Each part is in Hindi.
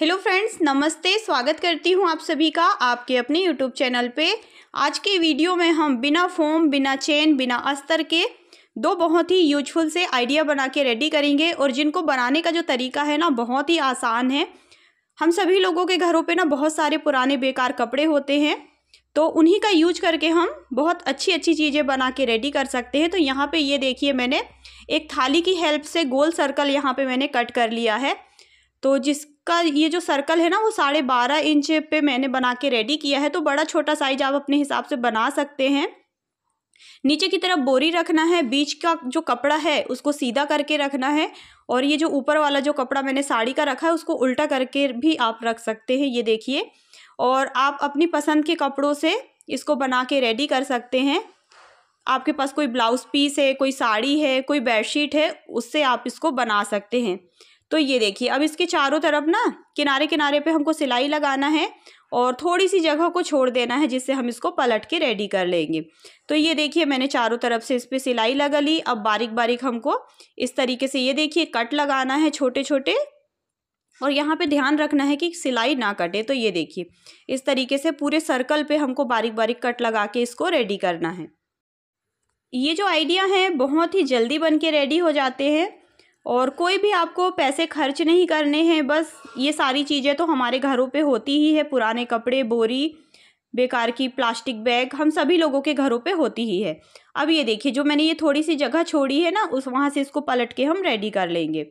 हेलो फ्रेंड्स नमस्ते स्वागत करती हूँ आप सभी का आपके अपने यूट्यूब चैनल पे आज के वीडियो में हम बिना फोम बिना चेन बिना अस्तर के दो बहुत ही यूजफुल से आइडिया बना के रेडी करेंगे और जिनको बनाने का जो तरीका है ना बहुत ही आसान है हम सभी लोगों के घरों पे ना बहुत सारे पुराने बेकार कपड़े होते हैं तो उन्हीं का यूज करके हम बहुत अच्छी अच्छी चीज़ें बना के रेडी कर सकते हैं तो यहाँ पर ये देखिए मैंने एक थाली की हेल्प से गोल सर्कल यहाँ पर मैंने कट कर लिया है तो जिस का ये जो सर्कल है ना वो साढ़े बारह इंच पे मैंने बना के रेडी किया है तो बड़ा छोटा साइज आप अपने हिसाब से बना सकते हैं नीचे की तरफ बोरी रखना है बीच का जो कपड़ा है उसको सीधा करके रखना है और ये जो ऊपर वाला जो कपड़ा मैंने साड़ी का रखा है उसको उल्टा करके भी आप रख सकते हैं ये देखिए और आप अपनी पसंद के कपड़ों से इसको बना के रेडी कर सकते हैं आपके पास कोई ब्लाउज़ पीस है कोई साड़ी है कोई बेडशीट है उससे आप इसको बना सकते हैं तो ये देखिए अब इसके चारों तरफ ना किनारे किनारे पे हमको सिलाई लगाना है और थोड़ी सी जगह को छोड़ देना है जिससे हम इसको पलट के रेडी कर लेंगे तो ये देखिए मैंने चारों तरफ से इस पर सिलाई लगा ली अब बारीक बारीक हमको इस तरीके से ये देखिए कट लगाना है छोटे छोटे और यहाँ पे ध्यान रखना है कि सिलाई ना कटे तो ये देखिए इस तरीके से पूरे सर्कल पे हमको बारीक बारीक कट लगा के इसको रेडी करना है ये जो आइडिया है बहुत ही जल्दी बन के रेडी हो जाते हैं और कोई भी आपको पैसे खर्च नहीं करने हैं बस ये सारी चीज़ें तो हमारे घरों पे होती ही है पुराने कपड़े बोरी बेकार की प्लास्टिक बैग हम सभी लोगों के घरों पे होती ही है अब ये देखिए जो मैंने ये थोड़ी सी जगह छोड़ी है ना उस वहाँ से इसको पलट के हम रेडी कर लेंगे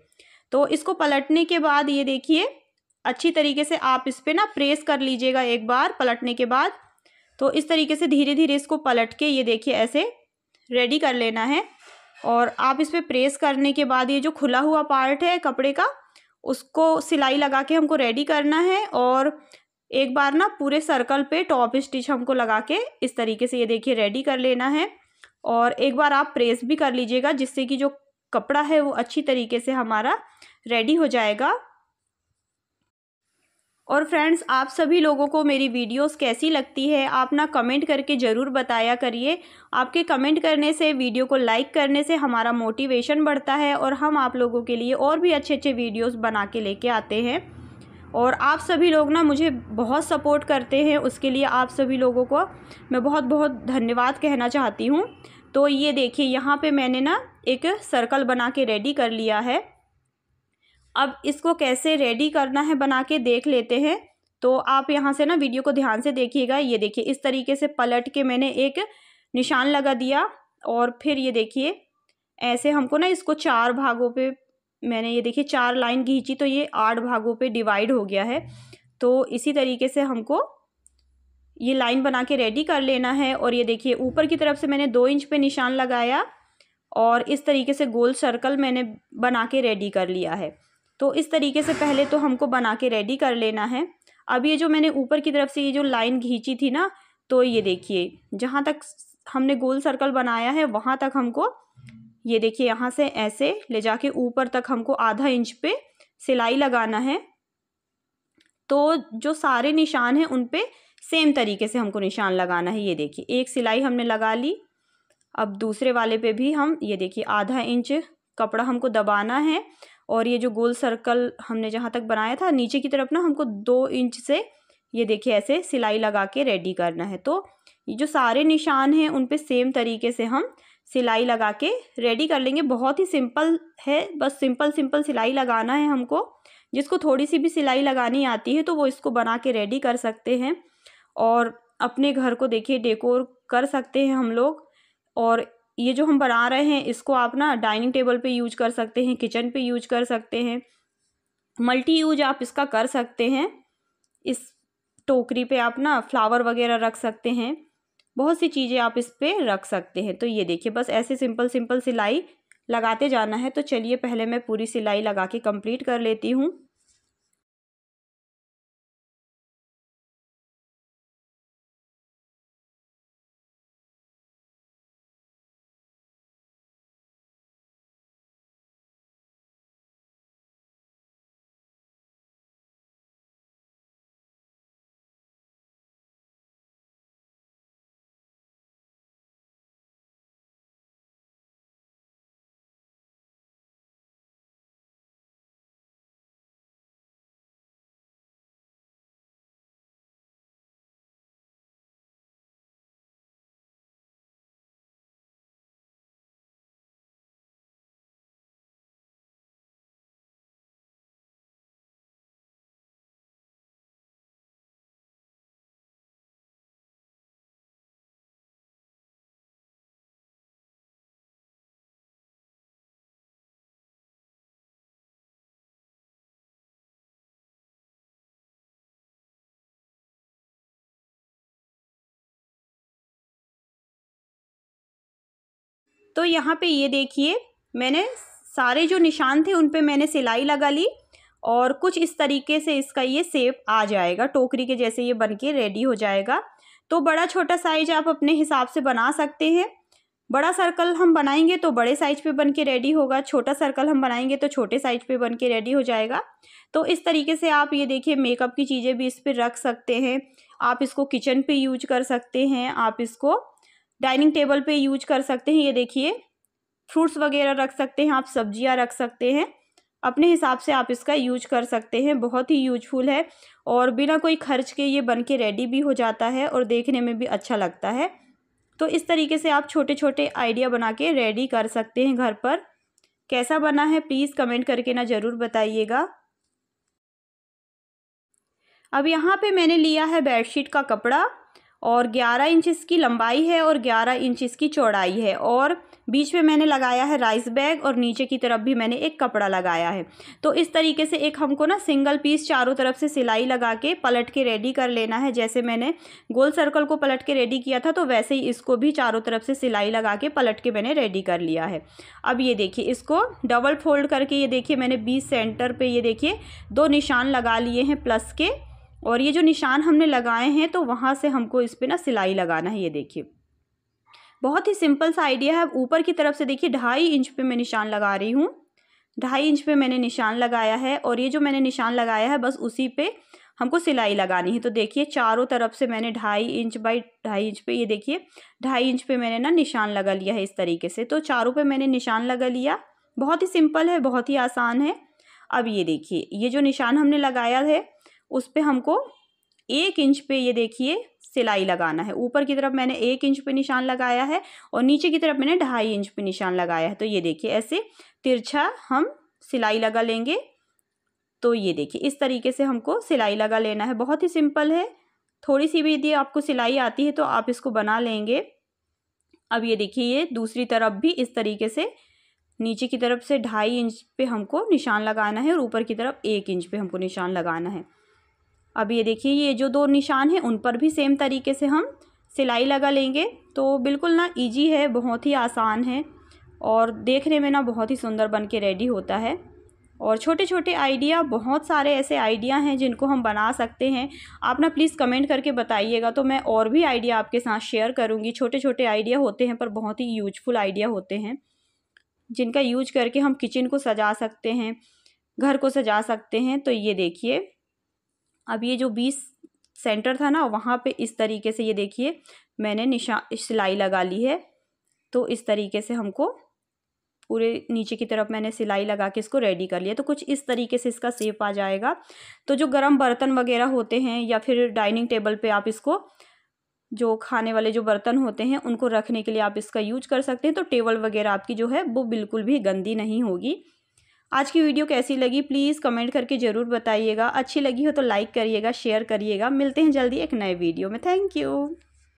तो इसको पलटने के बाद ये देखिए अच्छी तरीके से आप इस पर ना प्रेस कर लीजिएगा एक बार पलटने के बाद तो इस तरीके से धीरे धीरे इसको पलट के ये देखिए ऐसे रेडी कर लेना है और आप इस पर प्रेस करने के बाद ये जो खुला हुआ पार्ट है कपड़े का उसको सिलाई लगा के हमको रेडी करना है और एक बार ना पूरे सर्कल पे टॉप स्टिच हमको लगा के इस तरीके से ये देखिए रेडी कर लेना है और एक बार आप प्रेस भी कर लीजिएगा जिससे कि जो कपड़ा है वो अच्छी तरीके से हमारा रेडी हो जाएगा और फ्रेंड्स आप सभी लोगों को मेरी वीडियोस कैसी लगती है आप ना कमेंट करके ज़रूर बताया करिए आपके कमेंट करने से वीडियो को लाइक करने से हमारा मोटिवेशन बढ़ता है और हम आप लोगों के लिए और भी अच्छे अच्छे वीडियोस बना के लेके आते हैं और आप सभी लोग ना मुझे बहुत सपोर्ट करते हैं उसके लिए आप सभी लोगों को मैं बहुत बहुत धन्यवाद कहना चाहती हूँ तो ये देखिए यहाँ पर मैंने ना एक सर्कल बना के रेडी कर लिया है अब इसको कैसे रेडी करना है बना के देख लेते हैं तो आप यहाँ से ना वीडियो को ध्यान से देखिएगा ये देखिए इस तरीके से पलट के मैंने एक निशान लगा दिया और फिर ये देखिए ऐसे हमको ना इसको चार भागों पे मैंने ये देखिए चार लाइन खींची तो ये आठ भागों पे डिवाइड हो गया है तो इसी तरीके से हमको ये लाइन बना के रेडी कर लेना है और ये देखिए ऊपर की तरफ से मैंने दो इंच पे निशान लगाया और इस तरीके से गोल सर्कल मैंने बना के रेडी कर लिया है तो इस तरीके से पहले तो हमको बना के रेडी कर लेना है अब ये जो मैंने ऊपर की तरफ से ये जो लाइन घींची थी ना तो ये देखिए जहाँ तक हमने गोल सर्कल बनाया है वहाँ तक हमको ये देखिए यहाँ से ऐसे ले जाके ऊपर तक हमको आधा इंच पे सिलाई लगाना है तो जो सारे निशान हैं उन पर सेम तरीके से हमको निशान लगाना है ये देखिए एक सिलाई हमने लगा ली अब दूसरे वाले पे भी हम ये देखिए आधा इंच कपड़ा हमको दबाना है और ये जो गोल सर्कल हमने जहाँ तक बनाया था नीचे की तरफ ना हमको दो इंच से ये देखिए ऐसे सिलाई लगा के रेडी करना है तो ये जो सारे निशान हैं उन पर सेम तरीके से हम सिलाई लगा के रेडी कर लेंगे बहुत ही सिंपल है बस सिंपल सिंपल सिलाई लगाना है हमको जिसको थोड़ी सी भी सिलाई लगानी आती है तो वो इसको बना के रेडी कर सकते हैं और अपने घर को देखिए डेकोर कर सकते हैं हम लोग और ये जो हम बना रहे हैं इसको आप ना डाइनिंग टेबल पे यूज कर सकते हैं किचन पे यूज कर सकते हैं मल्टी यूज आप इसका कर सकते हैं इस टोकरी पे आप ना फ्लावर वगैरह रख सकते हैं बहुत सी चीज़ें आप इस पर रख सकते हैं तो ये देखिए बस ऐसे सिंपल सिंपल सिलाई लगाते जाना है तो चलिए पहले मैं पूरी सिलाई लगा के कंप्लीट कर लेती हूँ तो यहाँ पे ये देखिए मैंने सारे जो निशान थे उन पे मैंने सिलाई लगा ली और कुछ इस तरीके से इसका ये सेप आ जाएगा टोकरी के जैसे ये बन के रेडी हो जाएगा तो बड़ा छोटा साइज आप अपने हिसाब से बना सकते हैं बड़ा सर्कल हम बनाएंगे तो बड़े साइज पे बन के रेडी होगा छोटा सर्कल हम बनाएंगे तो छोटे साइज पे बन के रेडी हो जाएगा तो इस तरीके से आप ये देखिए मेकअप की चीज़ें भी इस पर रख सकते हैं आप इसको किचन पे यूज कर सकते हैं आप इसको डाइनिंग टेबल पे यूज कर सकते हैं ये देखिए फ्रूट्स वगैरह रख सकते हैं आप सब्जियां रख सकते हैं अपने हिसाब से आप इसका यूज कर सकते हैं बहुत ही यूजफुल है और बिना कोई खर्च के ये बन के रेडी भी हो जाता है और देखने में भी अच्छा लगता है तो इस तरीके से आप छोटे छोटे आइडिया बना के रेडी कर सकते हैं घर पर कैसा बना है प्लीज़ कमेंट करके ना ज़रूर बताइएगा अब यहाँ पे मैंने लिया है बेडशीट का कपड़ा और 11 इंच इसकी लंबाई है और 11 इंच इसकी चौड़ाई है और बीच में मैंने लगाया है राइस बैग और नीचे की तरफ भी मैंने एक कपड़ा लगाया है तो इस तरीके से एक हमको ना सिंगल पीस चारों तरफ से सिलाई लगा के पलट के रेडी कर लेना है जैसे मैंने गोल सर्कल को पलट के रेडी किया था तो वैसे ही इसको भी चारों तरफ से सिलाई लगा के पलट के मैंने रेडी कर लिया है अब ये देखिए इसको डबल फोल्ड करके ये देखिए मैंने बीस सेंटर पर ये देखिए दो निशान लगा लिए हैं प्लस के और ये जो निशान हमने लगाए हैं तो वहाँ से हमको इस पर ना सिलाई लगाना है ये देखिए बहुत ही सिंपल सा आइडिया है ऊपर की तरफ से देखिए ढाई इंच पे मैं निशान लगा रही हूँ ढाई इंच पे मैंने निशान लगाया है और ये जो मैंने निशान लगाया है बस उसी पे हमको सिलाई लगानी है तो देखिए चारों तरफ से मैंने ढाई इंच बाई ढाई इंच पे ये देखिए ढाई इंच पे मैंने ना निशान लगा लिया है इस तरीके से तो चारों पर मैंने निशान लगा लिया बहुत ही सिंपल है बहुत ही आसान है अब ये देखिए ये जो निशान हमने लगाया है उस पर हमको एक इंच पे ये देखिए सिलाई लगाना है ऊपर की तरफ मैंने एक इंच पे निशान लगाया है और नीचे की तरफ मैंने ढाई इंच पे निशान लगाया है तो ये देखिए ऐसे तिरछा हम सिलाई लगा लेंगे तो ये देखिए इस तरीके से हमको सिलाई लगा लेना है बहुत ही सिंपल है थोड़ी सी भी यदि आपको सिलाई आती है तो आप इसको बना लेंगे अब ये देखिए ये दूसरी तरफ भी इस तरीके से नीचे की तरफ से ढाई इंच पे हमको निशान लगाना है और ऊपर की तरफ एक इंच पे हमको निशान लगाना है अब ये देखिए ये जो दो निशान हैं उन पर भी सेम तरीके से हम सिलाई लगा लेंगे तो बिल्कुल ना इजी है बहुत ही आसान है और देखने में ना बहुत ही सुंदर बन के रेडी होता है और छोटे छोटे आइडिया बहुत सारे ऐसे आइडिया हैं जिनको हम बना सकते हैं आप ना प्लीज़ कमेंट करके बताइएगा तो मैं और भी आइडिया आपके साथ शेयर करूँगी छोटे छोटे आइडिया होते हैं पर बहुत ही यूजफुल आइडिया होते हैं जिनका यूज करके हम किचन को सजा सकते हैं घर को सजा सकते हैं तो ये देखिए अब ये जो बीस सेंटर था ना वहाँ पे इस तरीके से ये देखिए मैंने निशा सिलाई लगा ली है तो इस तरीके से हमको पूरे नीचे की तरफ मैंने सिलाई लगा के इसको रेडी कर लिया तो कुछ इस तरीके से इसका सेप आ जाएगा तो जो गर्म बर्तन वगैरह होते हैं या फिर डाइनिंग टेबल पे आप इसको जो खाने वाले जो बर्तन होते हैं उनको रखने के लिए आप इसका यूज कर सकते हैं तो टेबल वगैरह आपकी जो है वो बिल्कुल भी गंदी नहीं होगी आज की वीडियो कैसी लगी प्लीज़ कमेंट करके ज़रूर बताइएगा अच्छी लगी हो तो लाइक करिएगा शेयर करिएगा मिलते हैं जल्दी एक नए वीडियो में थैंक यू